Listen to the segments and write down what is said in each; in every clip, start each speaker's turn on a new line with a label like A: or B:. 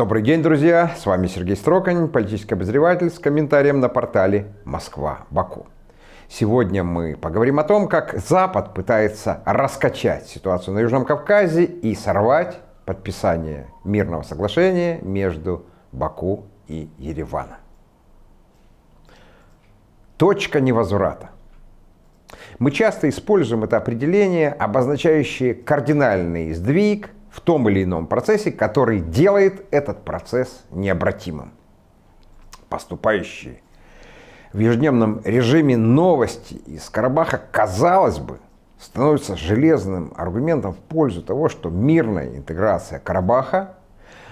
A: Добрый день, друзья! С вами Сергей Строкань, политический обозреватель с комментарием на портале «Москва-Баку». Сегодня мы поговорим о том, как Запад пытается раскачать ситуацию на Южном Кавказе и сорвать подписание мирного соглашения между Баку и Ереваном. Точка невозврата. Мы часто используем это определение, обозначающее кардинальный сдвиг – в том или ином процессе, который делает этот процесс необратимым. Поступающие в ежедневном режиме новости из Карабаха, казалось бы, становятся железным аргументом в пользу того, что мирная интеграция Карабаха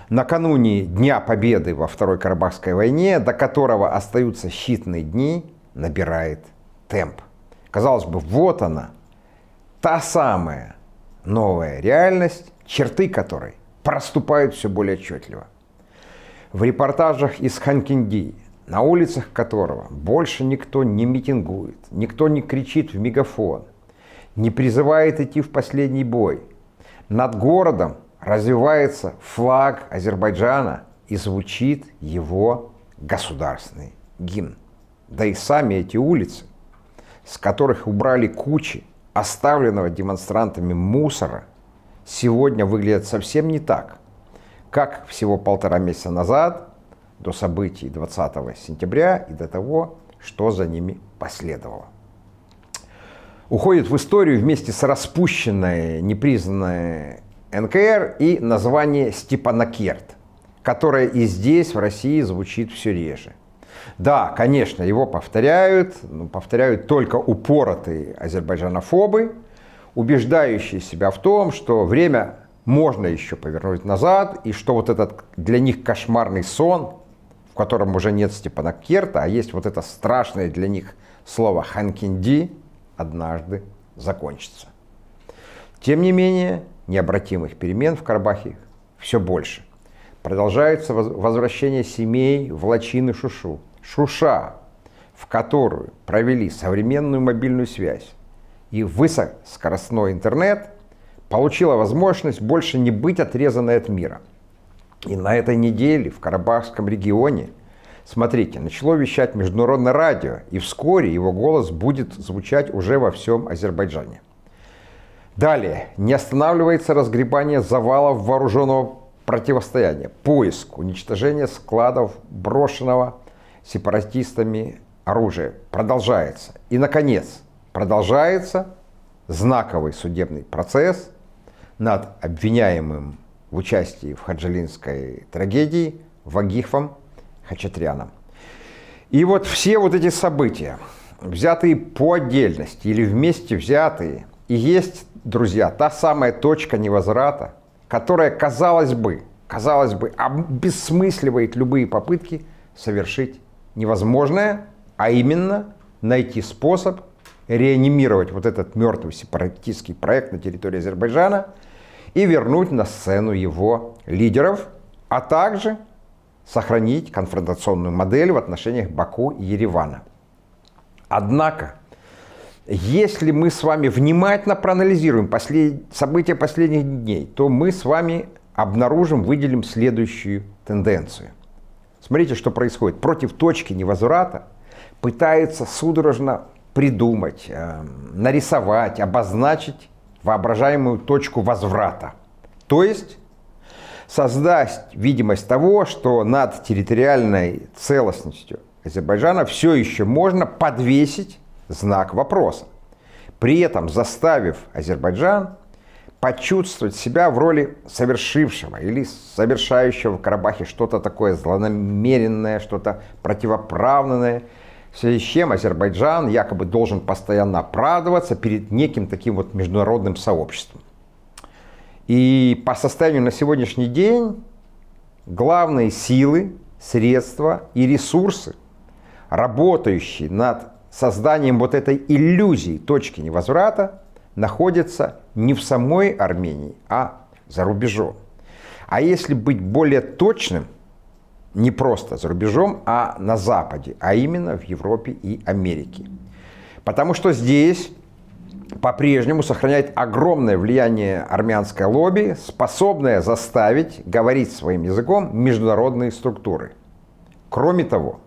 A: накануне Дня Победы во Второй Карабахской войне, до которого остаются считанные дни, набирает темп. Казалось бы, вот она, та самая новая реальность, черты которой проступают все более отчетливо. В репортажах из Ханкинги, на улицах которого больше никто не митингует, никто не кричит в мегафон, не призывает идти в последний бой. Над городом развивается флаг Азербайджана и звучит его государственный гимн. Да и сами эти улицы, с которых убрали кучи оставленного демонстрантами мусора, сегодня выглядят совсем не так, как всего полтора месяца назад, до событий 20 сентября и до того, что за ними последовало. Уходит в историю вместе с распущенной, непризнанной НКР и название Степанакерт, которое и здесь, в России, звучит все реже. Да, конечно, его повторяют, но повторяют только упоротые азербайджанофобы – убеждающие себя в том, что время можно еще повернуть назад, и что вот этот для них кошмарный сон, в котором уже нет Степана Керта, а есть вот это страшное для них слово «ханкинди», однажды закончится. Тем не менее, необратимых перемен в Карабахе все больше. Продолжается возвращение семей в Лачины Шушу, Шуша, в которую провели современную мобильную связь, и высокоскоростной интернет получила возможность больше не быть отрезанной от мира. И на этой неделе в Карабахском регионе, смотрите, начало вещать международное радио, и вскоре его голос будет звучать уже во всем Азербайджане. Далее, не останавливается разгребание завалов вооруженного противостояния, поиск, уничтожение складов брошенного сепаратистами оружия продолжается. И, наконец, продолжается знаковый судебный процесс над обвиняемым в участии в хаджилинской трагедии Вагифом Хачатряном. И вот все вот эти события, взятые по отдельности или вместе взятые, и есть, друзья, та самая точка невозврата, которая, казалось бы, казалось бы, обесмысливает любые попытки совершить невозможное, а именно найти способ реанимировать вот этот мертвый сепаратистский проект на территории Азербайджана и вернуть на сцену его лидеров, а также сохранить конфронтационную модель в отношениях Баку и Еревана. Однако, если мы с вами внимательно проанализируем послед... события последних дней, то мы с вами обнаружим, выделим следующую тенденцию. Смотрите, что происходит. Против точки невозврата пытаются судорожно придумать, э, нарисовать, обозначить воображаемую точку возврата. То есть создать видимость того, что над территориальной целостностью Азербайджана все еще можно подвесить знак вопроса, при этом заставив Азербайджан почувствовать себя в роли совершившего или совершающего в Карабахе что-то такое злонамеренное, что-то противоправное – в связи с чем Азербайджан якобы должен постоянно оправдываться перед неким таким вот международным сообществом. И по состоянию на сегодняшний день главные силы, средства и ресурсы, работающие над созданием вот этой иллюзии точки невозврата, находятся не в самой Армении, а за рубежом. А если быть более точным – не просто за рубежом, а на Западе, а именно в Европе и Америке. Потому что здесь по-прежнему сохраняет огромное влияние армянское лобби, способное заставить говорить своим языком международные структуры. Кроме того,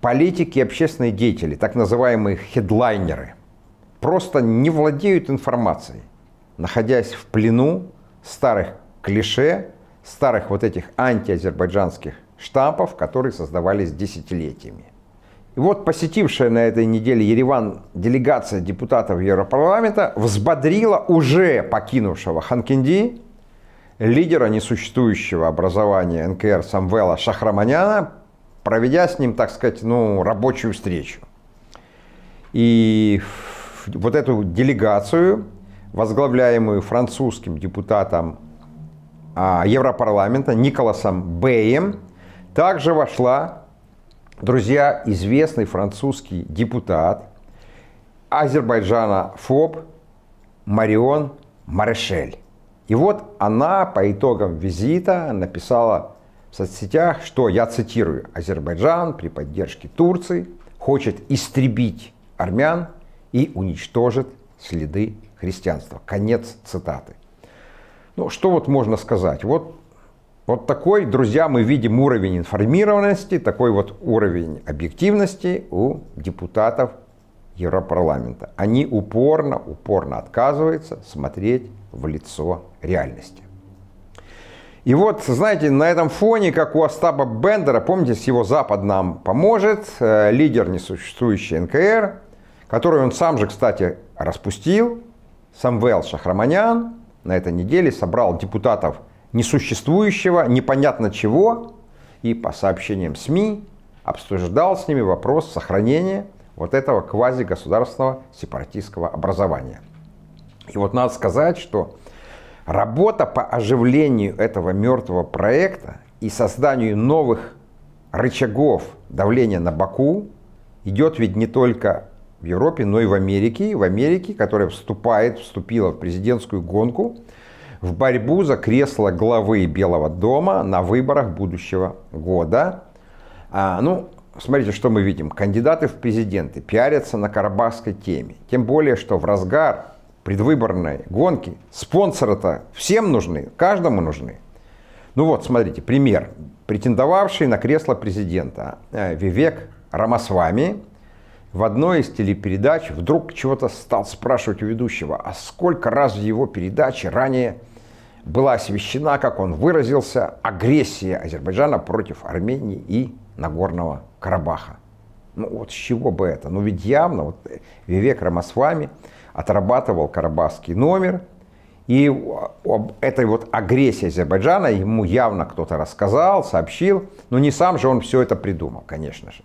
A: политики и общественные деятели, так называемые хедлайнеры, просто не владеют информацией, находясь в плену старых клише, старых вот этих антиазербайджанских штампов, которые создавались десятилетиями. И вот посетившая на этой неделе Ереван делегация депутатов Европарламента взбодрила уже покинувшего Ханкинди, лидера несуществующего образования НКР Самвела Шахраманяна, проведя с ним, так сказать, ну, рабочую встречу. И вот эту делегацию, возглавляемую французским депутатом а, Европарламента Николасом Бэем, также вошла, друзья, известный французский депутат Азербайджана ФОП Марион Марешель. И вот она по итогам визита написала в соцсетях, что, я цитирую, Азербайджан при поддержке Турции хочет истребить армян и уничтожит следы христианства. Конец цитаты. Ну, что вот можно сказать? Вот вот такой, друзья, мы видим уровень информированности, такой вот уровень объективности у депутатов Европарламента. Они упорно, упорно отказываются смотреть в лицо реальности. И вот, знаете, на этом фоне, как у Остапа Бендера, помните, с его «Запад нам поможет», э, лидер несуществующей НКР, который он сам же, кстати, распустил, Самвел Шахраманян на этой неделе собрал депутатов – несуществующего, непонятно чего, и по сообщениям СМИ обсуждал с ними вопрос сохранения вот этого квазигосударственного сепаратистского образования. И вот надо сказать, что работа по оживлению этого мертвого проекта и созданию новых рычагов давления на Баку идет ведь не только в Европе, но и в Америке. В Америке, которая вступает, вступила в президентскую гонку, в борьбу за кресло главы Белого дома на выборах будущего года. А, ну, смотрите, что мы видим. Кандидаты в президенты пиарятся на карабахской теме. Тем более, что в разгар предвыборной гонки спонсоры-то всем нужны, каждому нужны. Ну вот, смотрите, пример. Претендовавший на кресло президента э, Вивек Рамасвами – в одной из телепередач вдруг чего-то стал спрашивать у ведущего, а сколько раз в его передаче ранее была освещена, как он выразился, агрессия Азербайджана против Армении и Нагорного Карабаха. Ну вот с чего бы это? Ну ведь явно вот Вивек Рамасвами отрабатывал карабахский номер, и об этой вот агрессии Азербайджана ему явно кто-то рассказал, сообщил, но ну, не сам же он все это придумал, конечно же.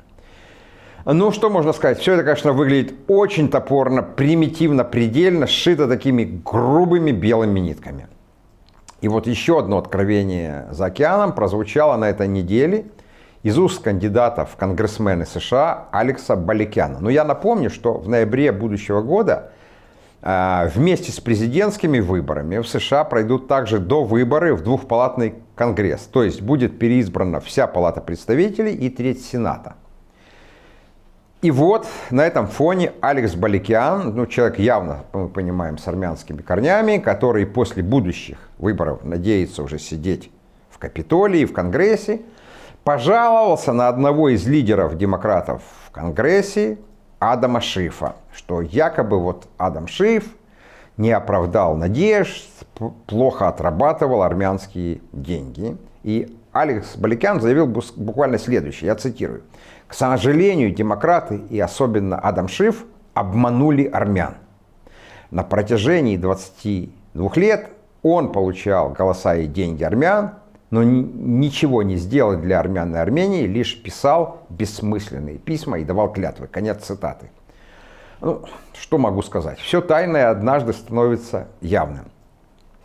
A: Ну, что можно сказать? Все это, конечно, выглядит очень топорно, примитивно, предельно, сшито такими грубыми белыми нитками. И вот еще одно откровение за океаном прозвучало на этой неделе из уст кандидата в конгрессмены США Алекса Баликяна. Но я напомню, что в ноябре будущего года а, вместе с президентскими выборами в США пройдут также до выборы в двухпалатный конгресс. То есть будет переизбрана вся палата представителей и треть сената. И вот на этом фоне Алекс Баликиан, ну, человек явно, мы понимаем, с армянскими корнями, который после будущих выборов надеется уже сидеть в Капитолии, в Конгрессе, пожаловался на одного из лидеров демократов в Конгрессе, Адама Шифа, что якобы вот Адам Шиф не оправдал надежд, плохо отрабатывал армянские деньги. И Алекс Баликян заявил буквально следующее, я цитирую. К сожалению, демократы и особенно Адам Шиф обманули армян. На протяжении 22 лет он получал голоса и деньги армян, но ничего не сделал для армян и Армении, лишь писал бессмысленные письма и давал клятвы. Конец цитаты. Ну, что могу сказать? Все тайное однажды становится явным.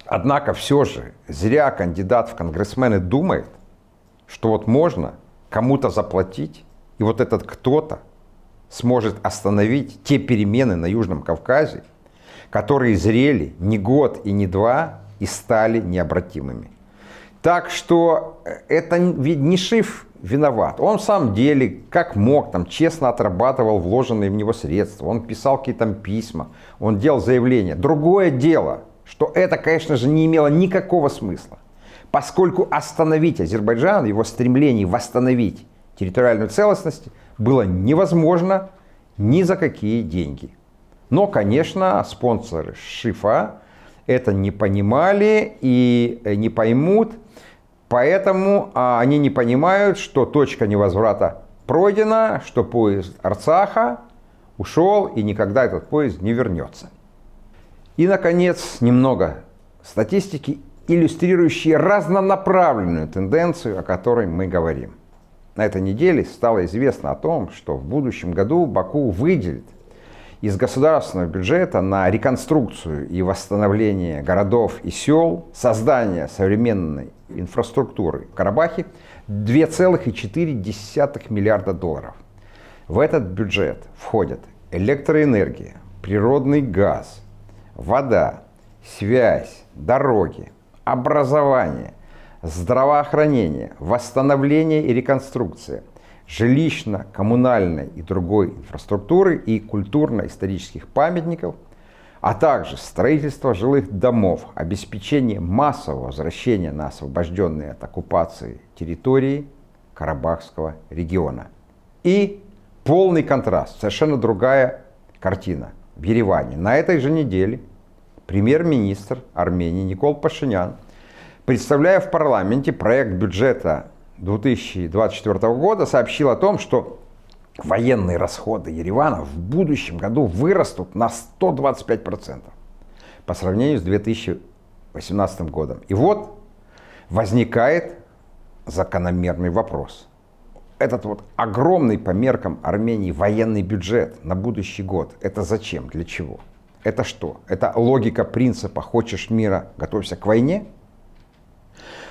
A: Однако все же зря кандидат в конгрессмены думает, что вот можно кому-то заплатить и вот этот кто-то сможет остановить те перемены на Южном Кавказе, которые зрели не год и не два и стали необратимыми. Так что э, это ведь не Шиф виноват. Он в самом деле, как мог, там, честно отрабатывал вложенные в него средства. Он писал какие-то там письма, он делал заявления. Другое дело, что это, конечно же, не имело никакого смысла. Поскольку остановить Азербайджан, его стремление восстановить территориальную целостность было невозможно ни за какие деньги. Но, конечно, спонсоры Шифа это не понимали и э, не поймут, поэтому а, они не понимают, что точка невозврата пройдена, что поезд Арцаха ушел и никогда этот поезд не вернется. И, наконец, немного статистики, иллюстрирующие разнонаправленную тенденцию, о которой мы говорим. На этой неделе стало известно о том, что в будущем году Баку выделит из государственного бюджета на реконструкцию и восстановление городов и сел, создание современной инфраструктуры в Карабахе 2,4 миллиарда долларов. В этот бюджет входят электроэнергия, природный газ, вода, связь, дороги, образование – здравоохранение, восстановление и реконструкция жилищно-коммунальной и другой инфраструктуры и культурно-исторических памятников, а также строительство жилых домов, обеспечение массового возвращения на освобожденные от оккупации территории Карабахского региона. И полный контраст, совершенно другая картина в Ереване. На этой же неделе премьер-министр Армении Никол Пашинян – представляя в парламенте проект бюджета 2024 года, сообщил о том, что военные расходы Еревана в будущем году вырастут на 125% по сравнению с 2018 годом. И вот возникает закономерный вопрос. Этот вот огромный по меркам Армении военный бюджет на будущий год, это зачем, для чего? Это что? Это логика принципа «хочешь мира, готовься к войне»?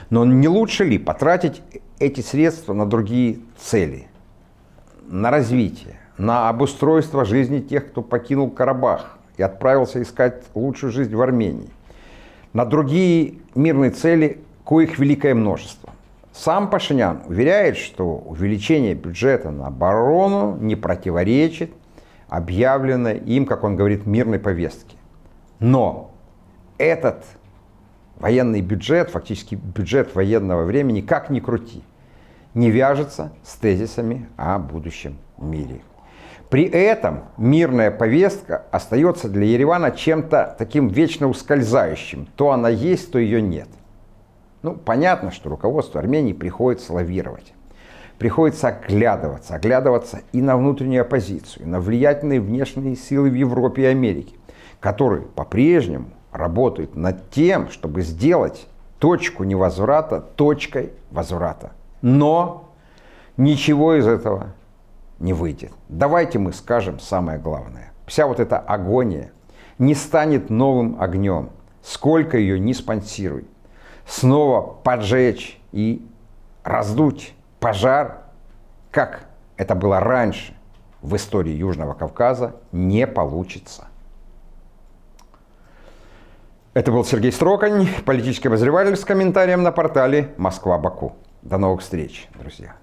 A: Но не лучше ли потратить эти средства на другие цели, на развитие, на обустройство жизни тех, кто покинул Карабах и отправился искать лучшую жизнь в Армении, на другие мирные цели, коих великое множество. Сам Пашинян уверяет, что увеличение бюджета на оборону не противоречит объявленной им, как он говорит, мирной повестке. Но этот военный бюджет, фактически бюджет военного времени, как ни крути, не вяжется с тезисами о будущем мире. При этом мирная повестка остается для Еревана чем-то таким вечно ускользающим. То она есть, то ее нет. Ну, понятно, что руководству Армении приходится лавировать. Приходится оглядываться, оглядываться и на внутреннюю оппозицию, и на влиятельные внешние силы в Европе и Америке, которые по-прежнему работают над тем, чтобы сделать точку невозврата точкой возврата. Но ничего из этого не выйдет. Давайте мы скажем самое главное. Вся вот эта агония не станет новым огнем, сколько ее не спонсируй. Снова поджечь и раздуть пожар, как это было раньше в истории Южного Кавказа, не получится. Это был Сергей Строкань, политический обозреватель с комментарием на портале «Москва-Баку». До новых встреч, друзья.